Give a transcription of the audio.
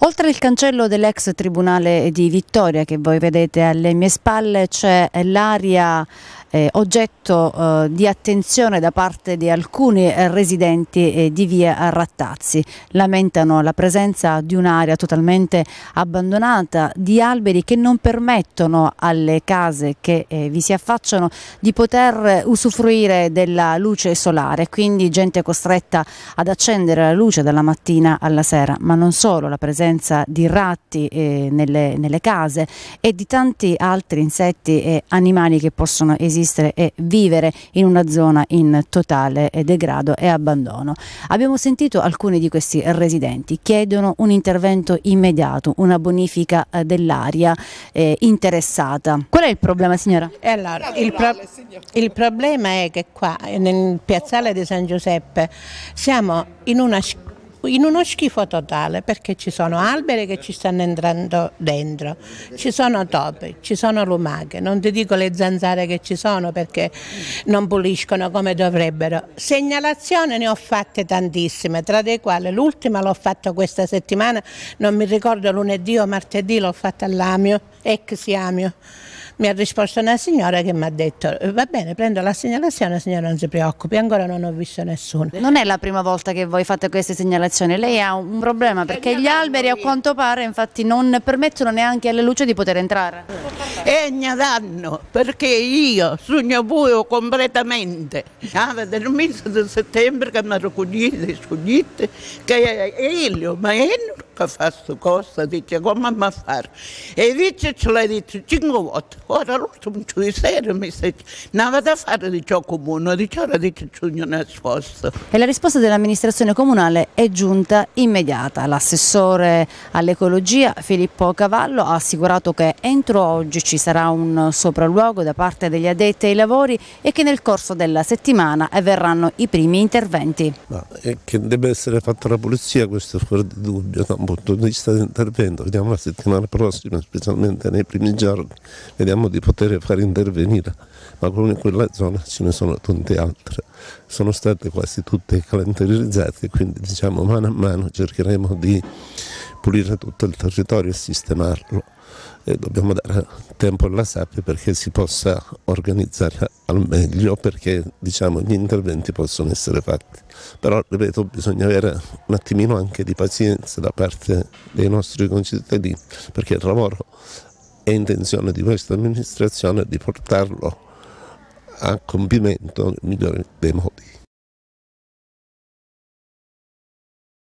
Oltre il cancello dell'ex tribunale di Vittoria che voi vedete alle mie spalle c'è l'area eh, oggetto eh, di attenzione da parte di alcuni eh, residenti eh, di via Rattazzi. Lamentano la presenza di un'area totalmente abbandonata di alberi che non permettono alle case che eh, vi si affacciano di poter usufruire della luce solare, quindi gente costretta ad accendere la luce dalla mattina alla sera, ma non solo, la presenza di ratti eh, nelle, nelle case e di tanti altri insetti e animali che possono esistere esistere e vivere in una zona in totale degrado e abbandono. Abbiamo sentito alcuni di questi residenti, chiedono un intervento immediato, una bonifica eh, dell'area eh, interessata. Qual è il problema signora? Eh, allora, il, pro il problema è che qua nel piazzale di San Giuseppe siamo in una scuola in uno schifo totale perché ci sono alberi che ci stanno entrando dentro, ci sono topi, ci sono lumache, non ti dico le zanzare che ci sono perché non puliscono come dovrebbero. Segnalazione ne ho fatte tantissime, tra le quali l'ultima l'ho fatta questa settimana, non mi ricordo lunedì o martedì l'ho fatta all'Amio, ex Amio. Mi ha risposto una signora che mi ha detto va bene, prendo la segnalazione, signora non si preoccupi, ancora non ho visto nessuno. Non è la prima volta che voi fate queste segnalazioni, lei ha un problema perché gli alberi a quanto pare infatti non permettono neanche alle luci di poter entrare e danno perché io sogno buio completamente. Era del mese di settembre che mi ero scognita che Elio, ma Elio che fa questa cosa, dice come mi fare? E dice ce l'ha detto cinque volte, ora l'ultimo giorno sera mi dice non vado a fare di ciò comune, di ciò ora dice ciò non E la risposta dell'amministrazione comunale è giunta immediata. L'assessore all'ecologia Filippo Cavallo ha assicurato che entro oggi ci ci sarà un sopralluogo da parte degli addetti ai lavori e che nel corso della settimana avverranno i primi interventi. Ma che debba essere fatta la pulizia questo è fuori di dubbio da un punto di vista di intervento, vediamo la settimana prossima, specialmente nei primi giorni, vediamo di poter far intervenire, ma come in quella zona ce ne sono tante altre, sono state quasi tutte calendarizzate, quindi diciamo mano a mano cercheremo di pulire tutto il territorio e sistemarlo. E dobbiamo dare tempo alla SAP perché si possa organizzare al meglio, perché diciamo, gli interventi possono essere fatti. Però, ripeto, bisogna avere un attimino anche di pazienza da parte dei nostri concittadini, perché il lavoro è intenzione di questa amministrazione di portarlo a compimento nel migliore dei modi.